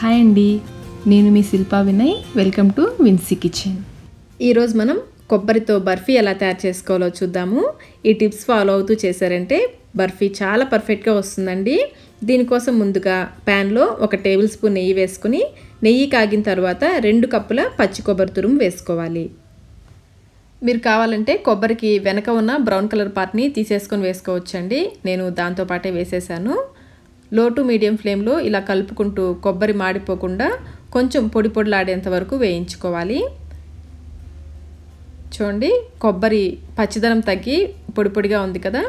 hi అండి నేను మీ Shilpa Vinay welcome to Vincy Kitchen ఈరోజు మనం కొబ్బరితో బర్ఫీ ఎలా తయారు చేసుకోవాలో చూద్దాము ఈ టిప్స్ ఫాలో అవుతూ చేశారంటే బర్ఫీ చాలా పర్ఫెక్ట్గా వస్తుందండి దీనికోసం ముందుగా ప్యాన్లో ఒక టేబుల్ స్పూన్ నెయ్యి వేసుకుని నెయ్యి కాగిన తర్వాత రెండు కప్పుల పచ్చి కొబ్బరి తురుము వేసుకోవాలి మీరు కావాలంటే కొబ్బరికి వెనక ఉన్న బ్రౌన్ కలర్ పార్ట్ని తీసేసుకొని వేసుకోవచ్చండి నేను దాంతోపాటే వేసేసాను లో టు మీడియం ఫ్లేమ్లో ఇలా కలుపుకుంటూ కొబ్బరి మాడిపోకుండా కొంచెం పొడి పొడిలాడేంత వరకు వేయించుకోవాలి చూడండి కొబ్బరి పచ్చిదనం తగ్గి పొడి పొడిగా ఉంది కదా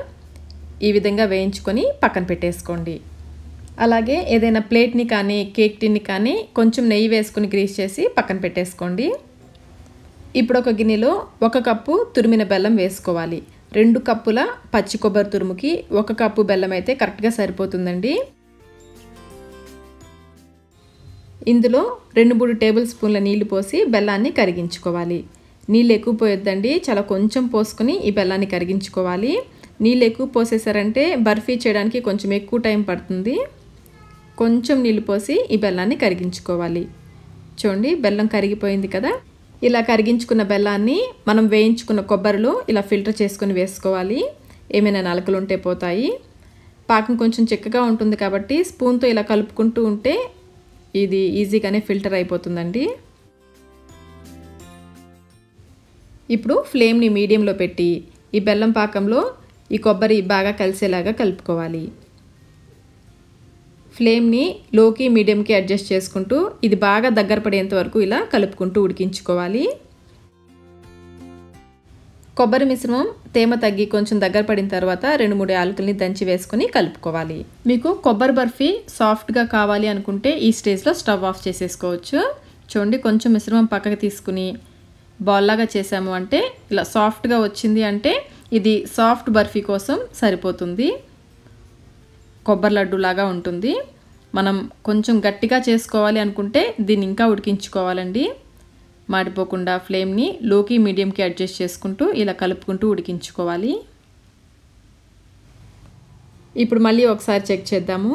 ఈ విధంగా వేయించుకొని పక్కన పెట్టేసుకోండి అలాగే ఏదైనా ప్లేట్ని కానీ కేక్ టిన్ని కానీ కొంచెం నెయ్యి వేసుకుని గ్రీస్ చేసి పక్కన పెట్టేసుకోండి ఇప్పుడు ఒక గిన్నెలో ఒక కప్పు తురిమిన బెల్లం వేసుకోవాలి రెండు కప్పుల పచ్చి కొబ్బరి తురుముకి ఒక కప్పు బెల్లం అయితే కరెక్ట్గా సరిపోతుందండి ఇందులో రెండు మూడు టేబుల్ స్పూన్ల నీళ్లు పోసి బెల్లాన్ని కరిగించుకోవాలి నీళ్ళు ఎక్కువ పోయొద్దండి చాలా కొంచెం పోసుకొని ఈ బెల్లాన్ని కరిగించుకోవాలి నీళ్ళు ఎక్కువ పోసేసారంటే బర్ఫీ చేయడానికి కొంచెం ఎక్కువ టైం పడుతుంది కొంచెం నీళ్ళు పోసి ఈ బెల్లాన్ని కరిగించుకోవాలి చూడండి బెల్లం కరిగిపోయింది కదా ఇలా కరిగించుకున్న బెల్లాన్ని మనం వేయించుకున్న కొబ్బరిలో ఇలా ఫిల్టర్ చేసుకుని వేసుకోవాలి ఏమైనా నలకలు ఉంటే పోతాయి పాకం కొంచెం చిక్కగా ఉంటుంది కాబట్టి స్పూన్తో ఇలా కలుపుకుంటూ ఉంటే ఇది ఈజీగానే ఫిల్టర్ అయిపోతుందండి ఇప్పుడు ఫ్లేమ్ని మీడియంలో పెట్టి ఈ బెల్లం పాకంలో ఈ కొబ్బరి బాగా కలిసేలాగా కలుపుకోవాలి ఫ్లేమ్ని లోకి మీడియంకి అడ్జస్ట్ చేసుకుంటూ ఇది బాగా దగ్గర పడేంత వరకు ఇలా కలుపుకుంటూ ఉడికించుకోవాలి కొబ్బరి మిశ్రమం తేమ తగ్గి కొంచెం దగ్గర పడిన తర్వాత రెండు మూడు యాలకుల్ని దంచి వేసుకుని కలుపుకోవాలి మీకు కొబ్బరి బర్ఫీ సాఫ్ట్గా కావాలి అనుకుంటే ఈ స్టేజ్లో స్టవ్ ఆఫ్ చేసేసుకోవచ్చు చూడండి కొంచెం మిశ్రమం పక్కకి తీసుకుని బాల్లాగా చేసాము అంటే ఇలా సాఫ్ట్గా వచ్చింది అంటే ఇది సాఫ్ట్ బర్ఫీ కోసం సరిపోతుంది కొబ్బరి లాగా ఉంటుంది మనం కొంచెం గట్టిగా చేసుకోవాలి అనుకుంటే దీన్ని ఇంకా ఉడికించుకోవాలండి మాడిపోకుండా ఫ్లేమ్ని లోకి మీడియంకి అడ్జస్ట్ చేసుకుంటూ ఇలా కలుపుకుంటూ ఉడికించుకోవాలి ఇప్పుడు మళ్ళీ ఒకసారి చెక్ చేద్దాము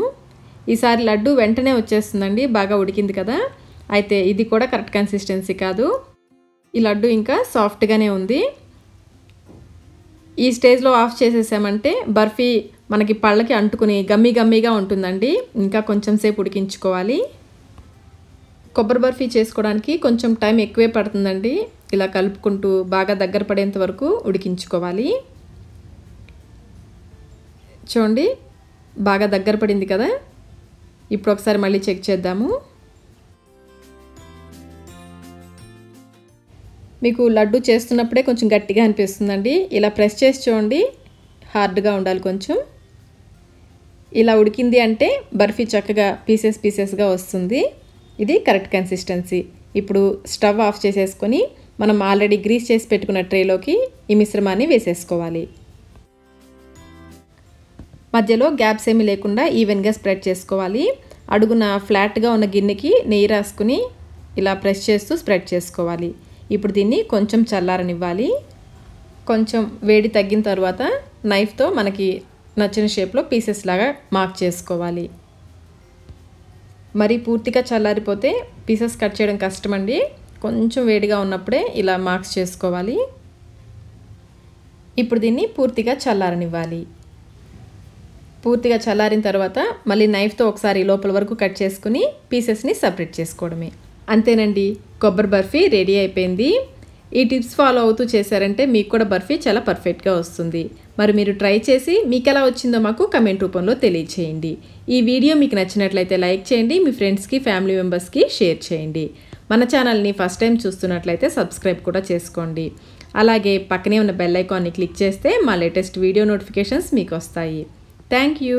ఈసారి లడ్డు వెంటనే వచ్చేస్తుందండి బాగా ఉడికింది కదా అయితే ఇది కూడా కరెక్ట్ కన్సిస్టెన్సీ కాదు ఈ లడ్డు ఇంకా సాఫ్ట్గానే ఉంది ఈ స్టేజ్లో ఆఫ్ చేసేసామంటే బర్ఫీ మనకి పళ్ళకి అంటుకుని గమ్మి గమ్మిగా ఉంటుందండి ఇంకా కొంచెం సేపు ఉడికించుకోవాలి కొబ్బరి బర్ఫీ చేసుకోవడానికి కొంచెం టైం ఎక్కువే పడుతుందండి ఇలా కలుపుకుంటూ బాగా దగ్గర పడేంత వరకు ఉడికించుకోవాలి చూడండి బాగా దగ్గర పడింది కదా ఇప్పుడు ఒకసారి మళ్ళీ చెక్ చేద్దాము మీకు లడ్డు చేస్తున్నప్పుడే కొంచెం గట్టిగా అనిపిస్తుందండి ఇలా ప్రెస్ చేసి చూడండి హార్డ్గా ఉండాలి కొంచెం ఇలా ఉడికింది అంటే బర్ఫీ చక్కగా పీసెస్ పీసెస్గా వస్తుంది ఇది కరెక్ట్ కన్సిస్టెన్సీ ఇప్పుడు స్టవ్ ఆఫ్ చేసేసుకొని మనం ఆల్రెడీ గ్రీస్ చేసి పెట్టుకున్న ట్రేలోకి ఈ మిశ్రమాన్ని వేసేసుకోవాలి మధ్యలో గ్యాప్స్ ఏమీ లేకుండా ఈవెన్గా స్ప్రెడ్ చేసుకోవాలి అడుగున ఫ్లాట్గా ఉన్న గిన్నెకి నెయ్యి రాసుకుని ఇలా ప్రెస్ చేస్తూ స్ప్రెడ్ చేసుకోవాలి ఇప్పుడు దీన్ని కొంచెం చల్లారనివ్వాలి కొంచెం వేడి తగ్గిన తర్వాత నైఫ్తో మనకి నచ్చిన షేప్లో పీసెస్ లాగా మార్క్ చేసుకోవాలి మరి పూర్తిగా చల్లారిపోతే పీసెస్ కట్ చేయడం కష్టమండి కొంచెం వేడిగా ఉన్నప్పుడే ఇలా మార్క్స్ చేసుకోవాలి ఇప్పుడు దీన్ని పూర్తిగా చల్లారనివ్వాలి పూర్తిగా చల్లారిన తర్వాత మళ్ళీ నైఫ్తో ఒకసారి లోపల వరకు కట్ చేసుకుని పీసెస్ని సపరేట్ చేసుకోవడమే అంతేనండి కొబ్బరి బర్ఫీ రెడీ అయిపోయింది ఈ టిప్స్ ఫాలో అవుతూ చేశారంటే మీకు కూడా బర్ఫీ చాలా పర్ఫెక్ట్గా వస్తుంది మరి మీరు ట్రై చేసి మీకు ఎలా వచ్చిందో మాకు కమెంట్ రూపంలో తెలియచేయండి ఈ వీడియో మీకు నచ్చినట్లయితే లైక్ చేయండి మీ ఫ్రెండ్స్కి ఫ్యామిలీ మెంబర్స్కి షేర్ చేయండి మన ఛానల్ని ఫస్ట్ టైం చూస్తున్నట్లయితే సబ్స్క్రైబ్ కూడా చేసుకోండి అలాగే పక్కనే ఉన్న బెల్ ఐకాన్ని క్లిక్ చేస్తే మా లేటెస్ట్ వీడియో నోటిఫికేషన్స్ మీకు వస్తాయి థ్యాంక్ యూ